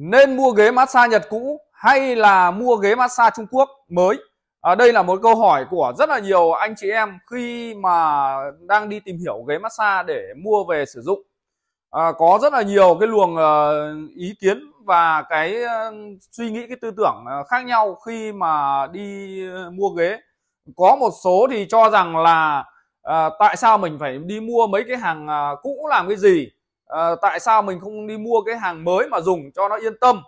nên mua ghế massage Nhật cũ hay là mua ghế massage Trung Quốc mới? À, đây là một câu hỏi của rất là nhiều anh chị em khi mà đang đi tìm hiểu ghế massage để mua về sử dụng. À, có rất là nhiều cái luồng ờ, ý kiến và cái ờ, suy nghĩ cái tư tưởng ờ, khác nhau khi mà đi mua ghế. Có một số thì cho rằng là à, tại sao mình phải đi mua mấy cái hàng cũ làm cái gì? à, tại sao mình không đi mua cái hàng mới mà dùng cho nó yên tâm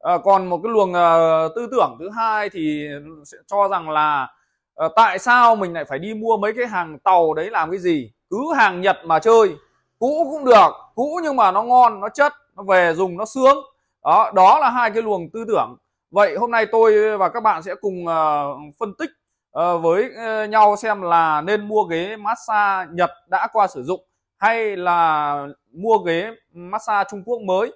à, còn một cái luồng à, tư tưởng thứ hai thì sẽ cho rằng là à, tại sao mình lại phải đi mua mấy cái hàng tàu đấy làm cái gì cứ hàng nhật mà chơi cũ cũng được cũ nhưng mà nó ngon nó chất nó về dùng nó sướng đó đó là hai cái luồng tư tưởng vậy hôm nay tôi và các bạn sẽ cùng uh, phân tích với nhau xem là nên mua ghế massage nhật đã qua sử dụng hay là mua ghế massage Trung Quốc mới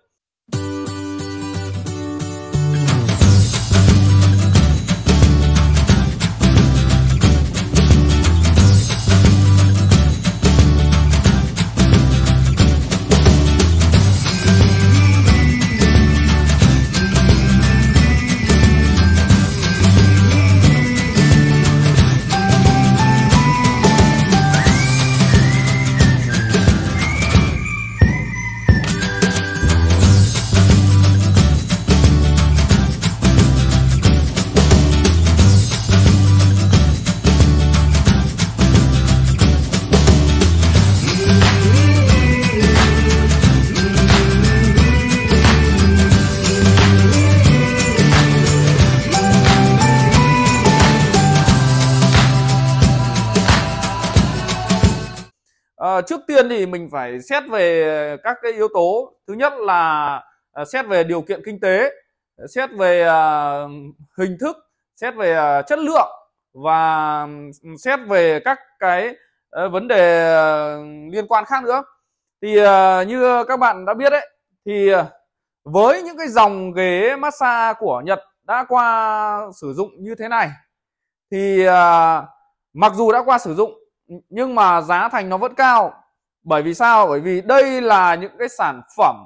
trước tiên thì mình phải xét về các cái yếu tố thứ nhất là à, xét về điều kiện kinh tế xét về à, hình thức xét về à, chất lượng và ừ, xét về các cái ờ, vấn đề liên quan khác nữa thì như các bạn đã biết đấy thì với những cái dòng ghế massage của Nhật đã qua sử dụng như thế này thì mặc dù đã qua sử dụng nhưng mà giá thành nó vẫn cao bởi vì sao bởi vì đây là những cái sản phẩm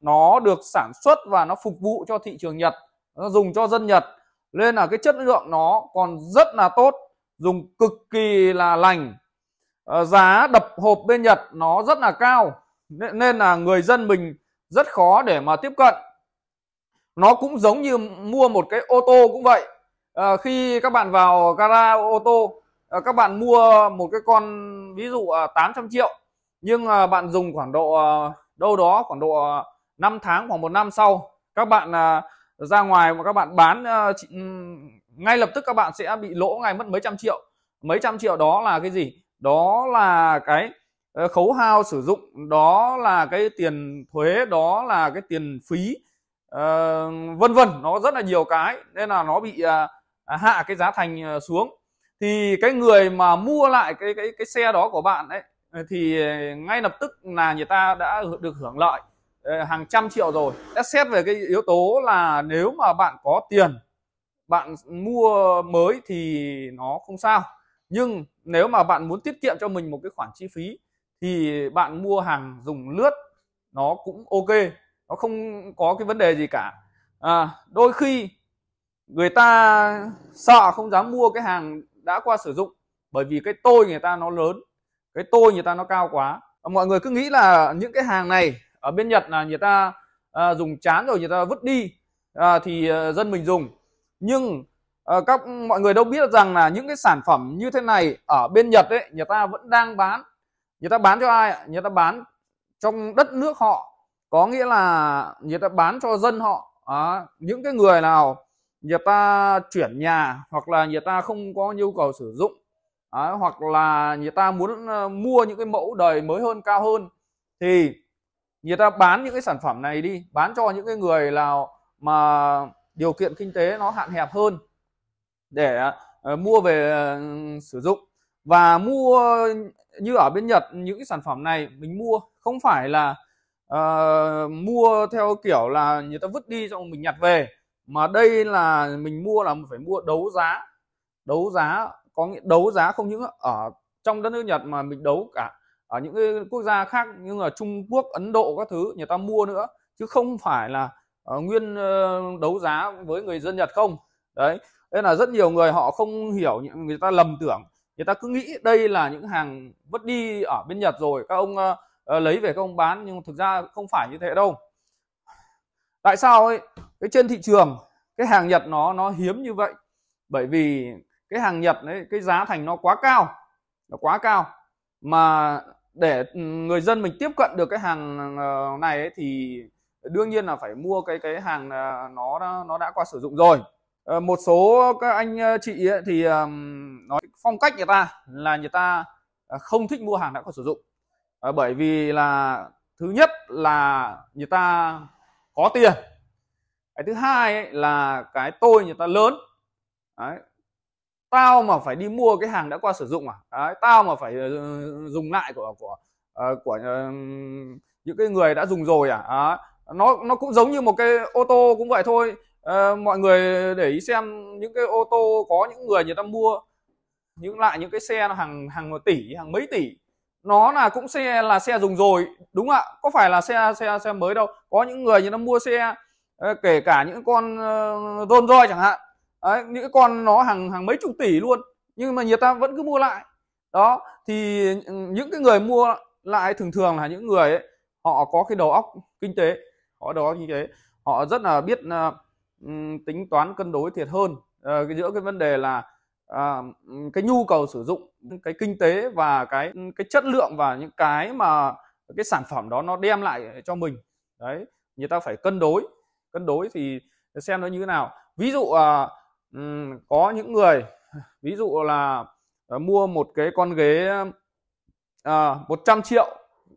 nó được sản xuất và nó phục vụ cho thị trường nhật nó dùng cho dân nhật nên là cái chất lượng nó còn rất là tốt dùng cực kỳ là lành ờ, giá đập hộp bên nhật nó rất là cao nên là người dân mình rất khó để mà tiếp cận nó cũng giống như mua một cái ô tô cũng vậy à, khi các bạn vào gara ô tô Ờ, các bạn mua một cái con ví dụ 800 à, triệu nhưng à, bạn dùng khoảng độ à, đâu đó khoảng độ 5 tháng khoảng một năm sau các bạn ra ngoài và các bạn bán ừ, ngay lập tức các bạn sẽ bị lỗ ngay mất mấy trăm triệu mấy trăm triệu đó là cái gì đó là cái ờ, khấu hao sử dụng đó là cái tiền thuế đó là cái tiền phí ờ, vân vân nó rất là nhiều cái nên là nó bị hạ cái giá thành xuống thì cái người mà mua lại cái cái cái xe đó của bạn ấy ờ, thì ờ, ngay lập tức là người ta đã được hưởng lợi ờ, hàng trăm triệu rồi đã xét về cái yếu tố là nếu mà bạn có tiền bạn mua mới thì nó không sao nhưng nếu mà bạn muốn tiết kiệm cho mình một cái khoản chi phí thì bạn mua hàng dùng lướt nó cũng ok nó không có cái vấn đề gì cả à, đôi khi người ta sợ không dám mua cái hàng đã qua sử dụng bởi vì cái tôi người ta nó lớn cái tôi người ta nó cao quá mọi người cứ nghĩ là những cái hàng này ở bên Nhật là người ta à, dùng chán rồi người ta vứt đi à, thì à, dân mình dùng nhưng à, các mọi người đâu biết rằng là những cái sản phẩm như thế này ở bên Nhật ấy người ta vẫn đang bán người ta bán cho ai người ta bán trong đất nước họ có nghĩa là người ta bán cho dân họ à, những cái người nào người ta chuyển nhà hoặc là người ta không có nhu cầu sử dụng à, hoặc là người ta muốn ờ, mua những cái mẫu đời mới hơn cao hơn thì người ta bán những cái sản phẩm này đi bán cho những cái người nào mà điều kiện kinh tế nó hạn hẹp hơn để uh, mua về uh, sử dụng và mua như ở bên Nhật những cái sản phẩm này mình mua không phải là uh, mua theo kiểu là người ta vứt đi xong mình nhặt về mà đây là mình mua là phải mua đấu giá đấu giá có nghĩa đấu giá không những ở trong đất nước Nhật mà mình đấu cả ở những cái quốc gia khác như là Trung Quốc Ấn Độ các thứ người ta mua nữa chứ không phải là uh, nguyên uh, đấu giá với người dân Nhật không đấy nên là rất nhiều người họ không hiểu người ta lầm tưởng người ta cứ nghĩ đây là những hàng vứt đi ở bên Nhật rồi các ông uh, lấy về các ông bán nhưng thực ra không phải như thế đâu tại sao ấy cái trên thị trường cái hàng nhật nó nó hiếm như vậy bởi vì cái hàng nhật đấy cái giá thành nó quá cao nó quá cao mà để ừ, người dân mình tiếp cận được cái hàng ờ, này ấy, thì đương nhiên là phải mua cái cái hàng ờ, nó nó đã qua sử dụng rồi ờ, một số các anh chị ấy thì nói phong cách người ta là người ta không thích mua hàng đã qua sử dụng bởi vì là thứ nhất là người ta có tiền cái thứ hai ấy, là cái tôi người ta lớn đấy. tao mà phải đi mua cái hàng đã qua sử dụng à đấy. tao mà phải ờ, dùng lại của của ờ, của ờ, những cái người đã dùng rồi à đấy. nó nó cũng giống như một cái ô tô cũng vậy thôi mọi người để ý xem những cái ô tô có những người người ta mua những lại những cái xe hàng hàng tỷ hàng mấy tỷ nó là cũng xe là xe dùng rồi đúng không ạ có phải là xe xe xe mới đâu có những người như nó mua xe ờ, kể cả những con uh, Rolls Royce chẳng hạn Đấy, những con nó hàng hàng mấy chục tỷ luôn nhưng mà người ta vẫn cứ mua lại đó thì những cái người mua lại thường thường là những người ấy, họ có cái đầu óc kinh tế họ đầu óc kinh tế họ rất là biết uh, tính toán cân đối thiệt hơn uh, giữa cái vấn đề là à, cái nhu cầu sử dụng cái kinh tế và cái cái chất lượng và những cái mà cái sản phẩm đó nó đem lại cho mình đấy người ta phải cân đối cân đối thì xem nó như thế nào ví dụ à, có những người ví dụ là à, mua một cái con ghế à, 100 triệu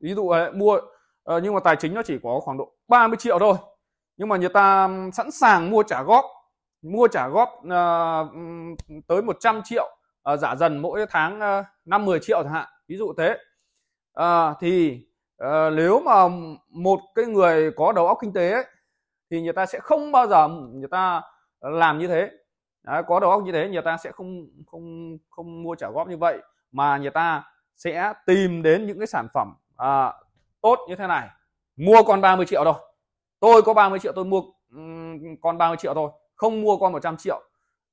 ví dụ ấy, mua à, nhưng mà tài chính nó chỉ có khoảng độ 30 triệu thôi nhưng mà người ta sẵn sàng mua trả góp mua trả góp uh, tới 100 triệu uh, giả dần mỗi tháng uh, 5 10 triệu chẳng hạn ví dụ thế uh, thì uh, nếu mà một cái người có đầu óc kinh tế ấy, thì người ta sẽ không bao giờ người ta làm như thế Đấy, có đầu óc như thế người ta sẽ không không không mua trả góp như vậy mà người ta sẽ tìm đến những cái sản phẩm à, tốt như thế này mua còn 30 triệu thôi tôi có 30 triệu tôi mua um, còn 30 triệu thôi không mua qua 100 triệu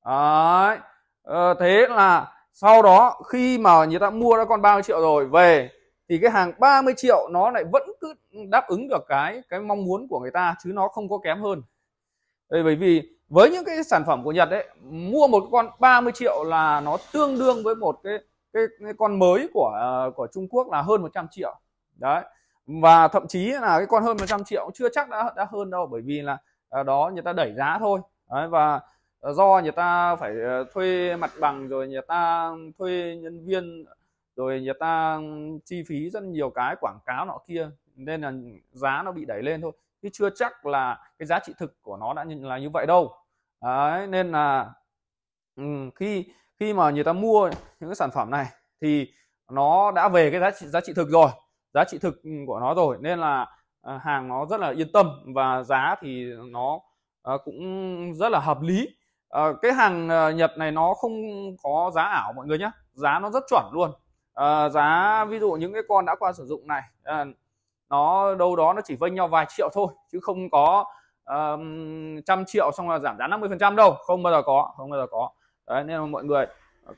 đấy ờ, thế là sau đó khi mà người ta mua ra con 30 triệu rồi về thì cái hàng 30 triệu nó lại vẫn cứ đáp ứng được cái cái mong muốn của người ta chứ nó không có kém hơn bởi vì với những cái sản phẩm của Nhật ấy mua một con 30 triệu là nó tương đương với một cái cái, cái con mới của ờ, của Trung Quốc là hơn 100 triệu đấy và thậm chí là cái con hơn 100 triệu cũng chưa chắc đã đã hơn đâu bởi vì là ờ, đó người ta đẩy giá thôi Đấy, và ờ, do người ta phải ờ, thuê mặt bằng rồi người ta thuê nhân viên rồi người ta chi phí rất nhiều cái quảng cáo nọ kia nên là giá nó bị đẩy lên thôi chứ chưa chắc là cái giá trị thực của nó đã là như vậy đâu Đấy, nên là khi khi mà người ta mua những cái sản phẩm này thì nó đã về cái giá trị giá trị thực rồi giá trị thực của nó rồi nên là ờ, hàng nó rất là yên tâm và giá thì nó Ờ, cũng rất là hợp lý à, cái hàng ờ, Nhật này nó không có giá ảo mọi người nhé giá nó rất chuẩn luôn à, giá ví dụ những cái con đã qua sử dụng này à, nó đâu đó nó chỉ vênh nhau vài triệu thôi chứ không có um, trăm triệu xong là giảm giá 50 phần trăm đâu không bao giờ có không bao giờ có đấy nên là mọi người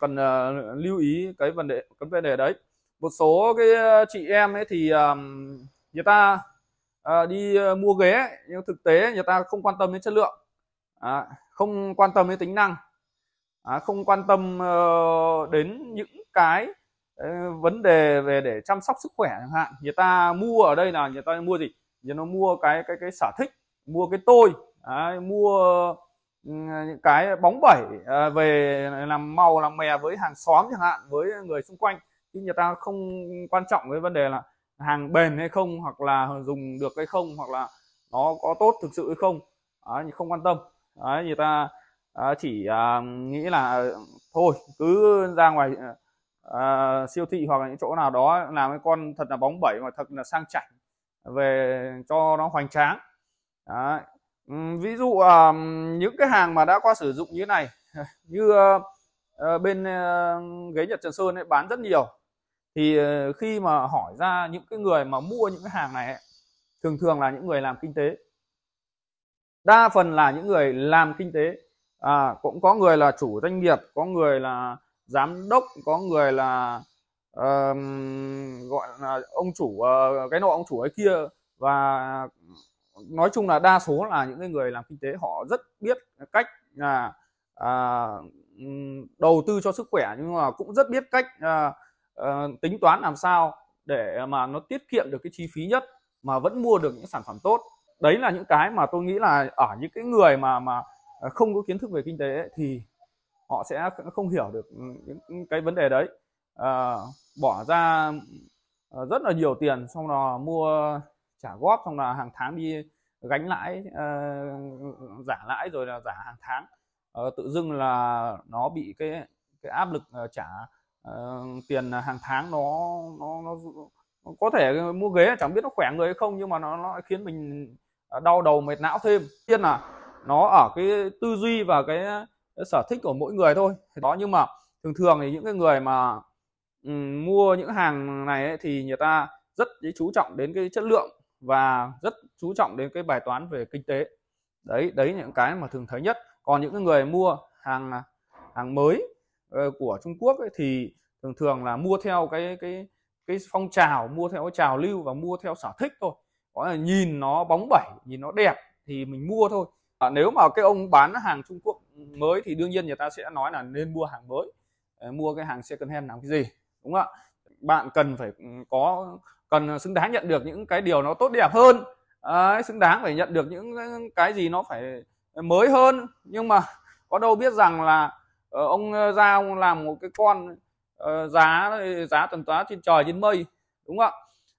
cần uh, lưu ý cái vấn đề cái vấn đề đấy một số cái chị em ấy thì um, người ta à, đi ờ, mua ghế nhưng thực tế người ta không quan tâm đến chất lượng à, không quan tâm đến tính năng à, không quan tâm uh, đến những cái uh, vấn đề về để chăm sóc sức khỏe chẳng hạn người ta mua ở đây là người ta mua gì người nó mua cái cái cái sở thích mua cái tôi à, mua ừ, những cái bóng bẩy về làm màu làm mè với hàng xóm chẳng hạn với người xung quanh chứ người ta không quan trọng với vấn đề là hàng bền hay không hoặc là dùng được hay không hoặc là nó có tốt thực sự hay không đấy, không quan tâm đấy, người ta à, chỉ à, nghĩ là à, thôi cứ ra ngoài à, siêu thị hoặc là những chỗ nào đó làm cái con thật là bóng bẩy mà thật là sang chảnh về cho nó hoành tráng Đấy. ví dụ à, những cái hàng mà đã qua sử dụng như thế này như à, bên à, ghế nhật trần sơn ấy bán rất nhiều thì ờ, khi mà hỏi ra những cái người mà mua những cái hàng này thường thường là những người làm kinh tế đa phần là những người làm kinh tế à, cũng có người là chủ doanh nghiệp có người là giám đốc có người là uh, gọi là ông chủ uh, cái nọ ông chủ ấy kia và nói chung là đa số là những người làm kinh tế họ rất biết cách là uh, đầu tư cho sức khỏe nhưng mà cũng rất biết cách uh, Ờ, tính toán làm sao để mà nó tiết kiệm được cái chi phí nhất mà vẫn mua được những sản phẩm tốt đấy là những cái mà tôi nghĩ là ở những cái người mà mà ờ, không có kiến thức về kinh tế ấy, thì họ sẽ không hiểu được ừ, những ừ, cái vấn đề đấy à, bỏ ra rất là nhiều tiền xong là mua trả góp xong là hàng tháng đi gánh lãi uh, giả lãi rồi là giả hàng tháng uh, tự dưng là nó bị cái cái áp lực uh, trả Ờ, tiền à, hàng tháng nó nó nó có thể mua ghế chẳng biết nó khỏe người hay không nhưng mà nó nó khiến mình à, đau đầu mệt não thêm tiên là nó ở cái tư duy và cái, cái sở thích của mỗi người thôi đó nhưng mà thường thường thì những cái người mà um, mua những hàng này ấy, thì người ta rất chú trọng đến cái chất lượng và rất chú trọng đến cái bài toán về kinh tế đấy đấy những cái mà thường thấy nhất còn những cái người mua hàng à, hàng mới Ờ, của Trung Quốc ấy, thì thường thường là mua theo cái cái cái phong trào mua theo cái trào lưu và mua theo sở thích thôi có là nhìn nó bóng bẩy nhìn nó đẹp thì mình mua thôi à, nếu mà cái ông bán hàng Trung Quốc mới thì đương nhiên người ta sẽ nói là nên mua hàng mới ờ, mua cái hàng second hand làm cái gì đúng không ạ bạn cần phải ừ, có cần xứng đáng nhận được những cái điều nó tốt đẹp hơn à, xứng đáng phải nhận được những cái gì nó phải mới hơn nhưng mà có đâu biết rằng là Ờ, ông ra ờ, ông làm một cái con ờ, giá giá tần tóa trên trời trên mây đúng không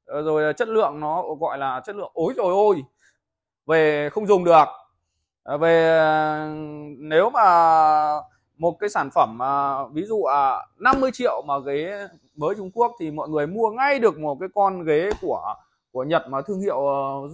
ạ rồi chất lượng nó gọi là chất lượng ối rồi ôi về không dùng được về nếu mà một cái sản phẩm ví dụ 50 à, triệu mà ghế mới Trung Quốc thì mọi người mua ngay được một cái con ghế của của Nhật mà thương hiệu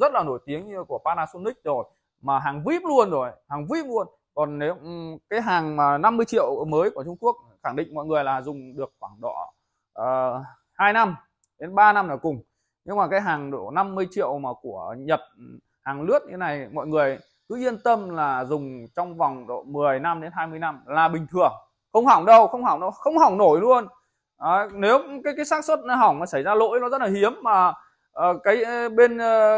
rất là nổi tiếng như của Panasonic rồi mà hàng VIP luôn rồi hàng VIP luôn còn nếu ừ, cái hàng mà 50 triệu mới của Trung Quốc khẳng định mọi người là dùng được khoảng độ uh, ờ, 2 năm đến 3 năm là cùng nhưng mà cái hàng độ 50 triệu mà của Nhật ừ, hàng lướt như này mọi người cứ yên tâm là dùng trong vòng độ 10 năm đến 20 năm là bình thường không hỏng đâu không hỏng đâu không hỏng nổi luôn à, nếu cái cái xác suất nó hỏng mà xảy ra lỗi nó rất là hiếm mà à, cái ờ, bên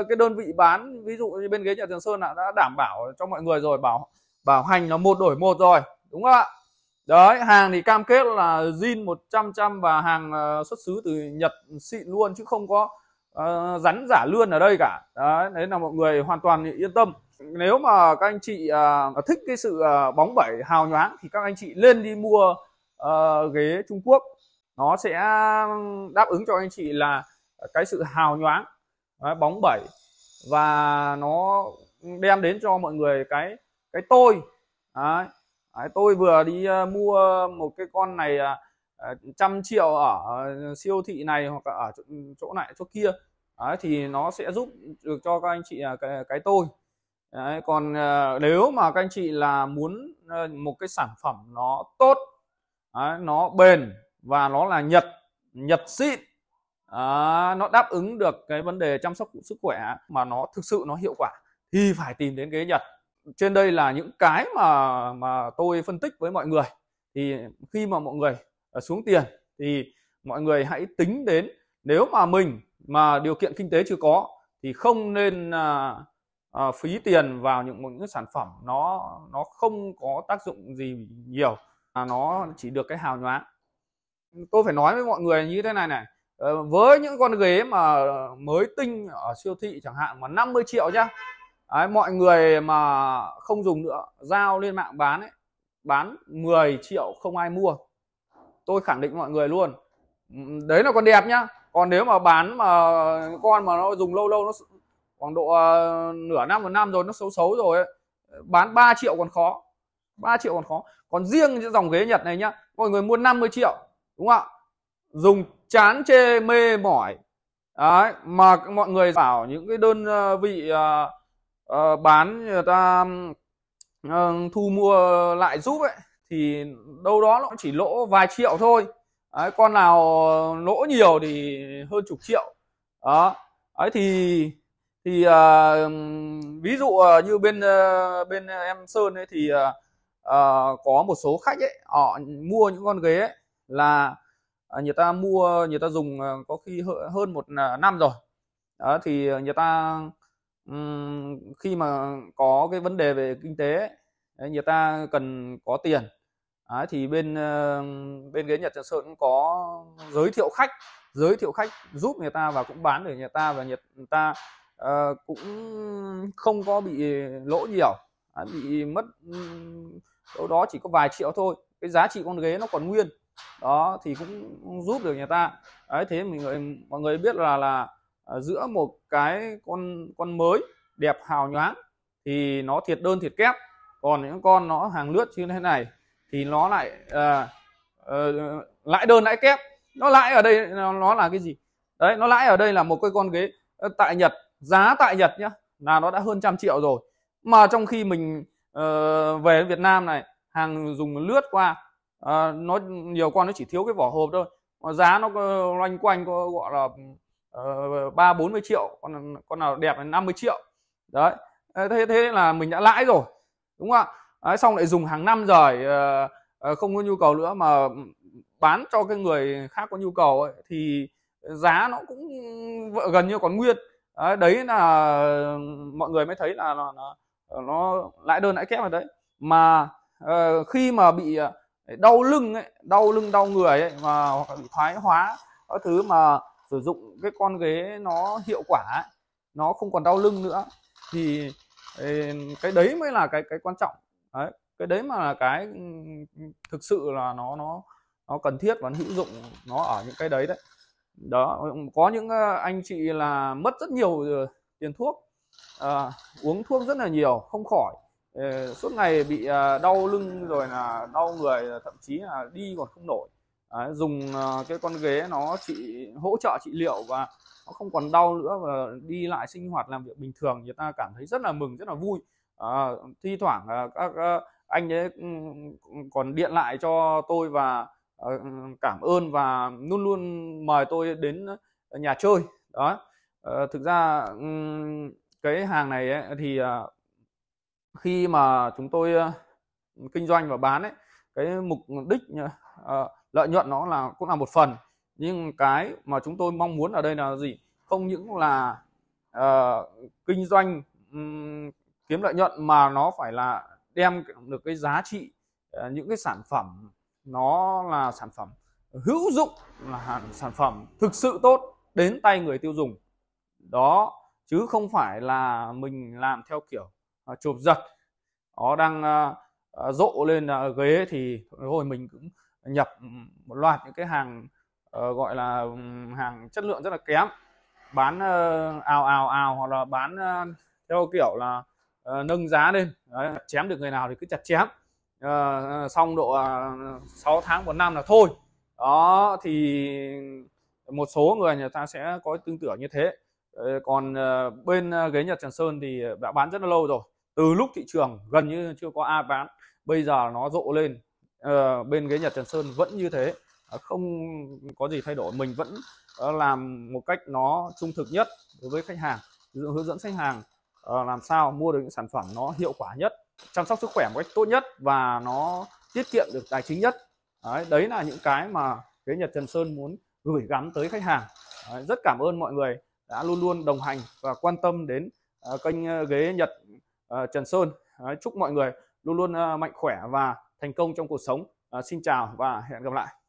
cái đơn vị bán ví dụ như bên ghế nhà Trường Sơn đã đảm bảo cho mọi người rồi bảo bảo hành là một đổi một rồi đúng không ạ đấy hàng thì cam kết là zin 100 trăm và hàng ờ, xuất xứ từ Nhật xịn luôn chứ không có uh, rắn giả lươn ở đây cả đấy đấy là mọi người hoàn toàn yên tâm nếu mà các anh chị uh, thích cái sự uh, bóng bẩy hào nhoáng thì các anh chị lên đi mua uh, ghế Trung Quốc nó sẽ đáp ứng cho anh chị là cái sự hào nhoáng đấy, bóng bẩy và nó đem đến cho mọi người cái cái tôi đấy. Đấy, tôi vừa đi ờ, mua một cái con này ờ, ờ, trăm triệu ở siêu thị này hoặc ở ừ, chỗ này chỗ kia đấy, thì nó sẽ giúp được cho các anh chị cái, cái tôi đấy, còn nếu mà các anh chị là muốn một cái sản phẩm nó tốt đấy, nó bền và nó là nhật nhật xịn à, nó đáp ứng được cái vấn đề chăm sóc sức khỏe mà nó thực sự nó hiệu quả thì phải tìm đến ghế nhật trên đây là những cái mà mà tôi phân tích với mọi người thì khi mà mọi người ờ, xuống tiền thì mọi người hãy tính đến nếu mà mình mà điều kiện kinh tế chưa có thì không nên à, à, phí tiền vào những những sản phẩm nó nó không có tác dụng gì nhiều mà nó chỉ được cái hào nhoáng tôi phải nói với mọi người như thế này này ờ, với những con ghế mà mới tinh ở siêu thị chẳng hạn mà 50 triệu nhá Đấy, mọi người mà không dùng nữa giao lên mạng bán ấy bán 10 triệu không ai mua tôi khẳng định mọi người luôn đấy là con đẹp nhá còn nếu mà bán mà con mà nó dùng lâu lâu nó khoảng độ uh, nửa năm một năm rồi nó xấu xấu rồi ấy. bán 3 triệu còn khó 3 triệu còn khó còn riêng dòng ghế Nhật này nhá mọi người mua 50 triệu đúng không ạ dùng chán chê mê mỏi đấy mà mọi người bảo những cái đơn ờ, vị uh, Ờ, bán người ta uh, thu mua lại giúp ấy thì đâu đó nó chỉ lỗ vài triệu thôi đấy, con nào lỗ nhiều thì hơn chục triệu đó ấy thì thì uh, ví dụ uh, như bên uh, bên em sơn ấy thì uh, có một số khách ấy họ mua những con ghế ấy, là người ta mua người ta dùng có khi hơn một năm rồi đó, thì người ta khi mà có cái vấn đề về kinh tế ấy, người ta cần có tiền Đấy, thì bên ờ, bên ghế Nhật Trần Sơn cũng có giới thiệu khách giới thiệu khách giúp người ta và cũng bán được người ta và người ta uh, cũng không có bị lỗ nhiều Đấy, bị mất đâu đó chỉ có vài triệu thôi cái giá trị con ghế nó còn nguyên đó thì cũng giúp được người ta ấy thế mình mọi người biết là là Ờ, giữa một cái con con mới đẹp hào nhoáng thì nó thiệt đơn thiệt kép còn những con nó hàng lướt như thế này thì nó lại à, à, lãi đơn lãi kép nó lãi ở đây nó, nó là cái gì đấy nó lãi ở đây là một cái con ghế tại nhật giá tại nhật nhá là nó đã hơn trăm triệu rồi mà trong khi mình uh, về Việt Nam này hàng dùng lướt qua uh, nó nhiều con nó chỉ thiếu cái vỏ hộp thôi giá nó loanh quanh có gọi là Ờ, ba bốn mươi triệu con con nào đẹp là 50 triệu đấy thế thế là mình đã lãi rồi đúng không ạ đấy, xong lại dùng hàng năm rồi ờ, ờ, không có nhu cầu nữa mà bán cho cái người khác có nhu cầu ấy, thì giá nó cũng gần như còn nguyên đấy, đấy là mọi người mới thấy là nó, nó, nó lãi đơn lãi kép rồi đấy mà uh, khi mà bị đau lưng ấy, đau lưng đau người ấy mà hoặc là bị thoái hóa các thứ mà sử dụng cái con ghế nó hiệu quả nó không còn đau lưng nữa thì ừ, cái đấy mới là cái cái quan trọng đấy cái đấy mà là cái ừ, thực sự là nó nó nó cần thiết và hữu dụng nó ở những cái đấy đấy đó có những ờ, anh chị là mất rất nhiều ờ, tiền thuốc à, uống thuốc rất là nhiều không khỏi suốt ngày bị đau lưng rồi là đau người thậm chí là đi còn không nổi Đấy, dùng ờ, cái con ghế nó trị hỗ trợ trị liệu và nó không còn đau nữa và đi lại sinh hoạt làm việc bình thường người ta cảm thấy rất là mừng rất là vui à, thi thoảng ờ, các anh ấy ừ, còn điện lại cho tôi và cảm ơn và luôn luôn mời tôi đến nhà chơi đó à, thực ra ừ, cái hàng này ấy, thì khi mà chúng tôi kinh doanh và bán ấy cái mục đích à, lợi nhuận nó là cũng là một phần nhưng cái mà chúng tôi mong muốn ở đây là gì không những là uh, kinh doanh um, kiếm lợi nhuận mà nó phải là đem được cái giá trị uh, những cái sản phẩm nó là sản phẩm hữu dụng là sản phẩm thực sự tốt đến tay người tiêu dùng đó chứ không phải là mình làm theo kiểu uh, chụp giật nó đang uh, rộ lên uh, ghế thì rồi mình cũng nhập ừ, một loạt những cái hàng uh, gọi là ừ, hàng chất lượng rất là kém bán uh, ào ào ào hoặc là bán uh, theo kiểu là uh, nâng giá lên Đấy, chém được người nào thì cứ chặt chém uh, xong độ uh, 6 tháng một năm là thôi đó thì một số người người ta sẽ có tương tự như thế còn bên ghế Nhật Trần Sơn thì đã bán rất là lâu rồi từ lúc thị trường gần như chưa có ai bán bây giờ nó rộ lên Ờ, bên ghế Nhật Trần Sơn vẫn như thế ờ, không có gì thay đổi mình vẫn ờ, làm một cách nó trung thực nhất đối với khách hàng hướng dẫn khách hàng làm sao mua được những sản phẩm nó hiệu quả nhất chăm sóc sức khỏe một cách tốt nhất và nó tiết kiệm được tài chính nhất đấy, đấy là những cái mà ghế Nhật Trần Sơn muốn gửi gắm tới khách hàng đấy, rất cảm ơn mọi người đã luôn luôn đồng hành và quan tâm đến kênh ghế Nhật Trần Sơn đấy, chúc mọi người luôn luôn mạnh khỏe và thành công trong cuộc sống à, xin chào và hẹn gặp lại